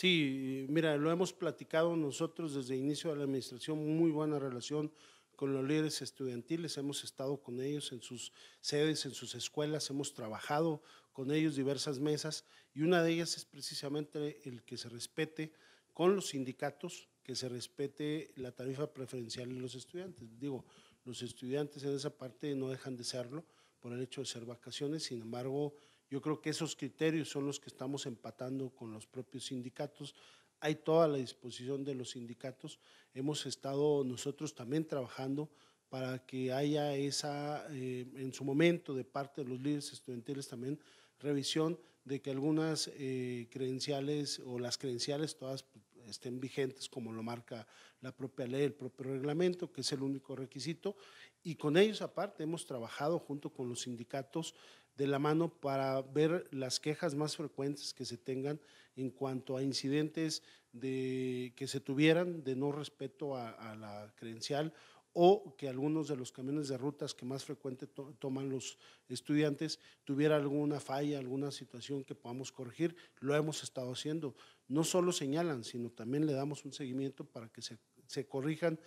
Sí, mira, lo hemos platicado nosotros desde inicio de la administración, muy buena relación con los líderes estudiantiles, hemos estado con ellos en sus sedes, en sus escuelas, hemos trabajado con ellos diversas mesas y una de ellas es precisamente el que se respete con los sindicatos, que se respete la tarifa preferencial de los estudiantes. Digo, los estudiantes en esa parte no dejan de serlo por el hecho de ser vacaciones, sin embargo, yo creo que esos criterios son los que estamos empatando con los propios sindicatos. Hay toda la disposición de los sindicatos. Hemos estado nosotros también trabajando para que haya esa, eh, en su momento, de parte de los líderes estudiantiles también, revisión de que algunas eh, credenciales o las credenciales todas pues, estén vigentes como lo marca la propia ley, el propio reglamento, que es el único requisito. Y con ellos aparte hemos trabajado junto con los sindicatos de la mano para ver las quejas más frecuentes que se tengan en cuanto a incidentes de, que se tuvieran de no respeto a, la credencial o que algunos de los camiones de rutas que más frecuente toman los estudiantes tuviera alguna falla, alguna situación que podamos corregir, lo hemos estado haciendo. No solo señalan, sino también le damos un seguimiento para que se, se corrijan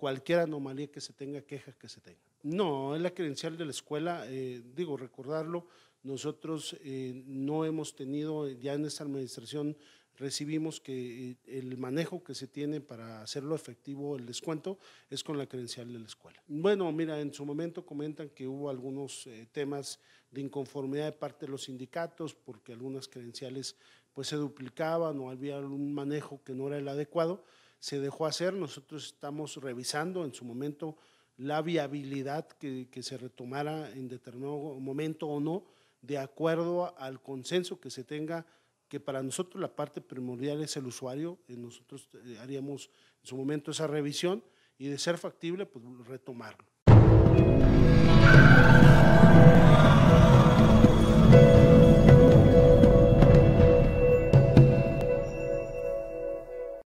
cualquier anomalía que se tenga, quejas que se tenga. No, es la credencial de la escuela, eh, digo, recordarlo, nosotros eh, no hemos tenido, eh, ya en esta administración recibimos que el manejo que se tiene para hacerlo efectivo el descuento es con la credencial de la escuela. Bueno, mira, en su momento comentan que hubo algunos temas de inconformidad de parte de los sindicatos porque algunas credenciales pues se duplicaban o había un manejo que no era el adecuado se dejó hacer. Nosotros estamos revisando en su momento la viabilidad que, se retomara en determinado momento o no, de acuerdo al consenso que se tenga, que para nosotros la parte primordial es el usuario, eh, nosotros eh, haríamos en su momento esa revisión y de ser factible, pues retomarlo.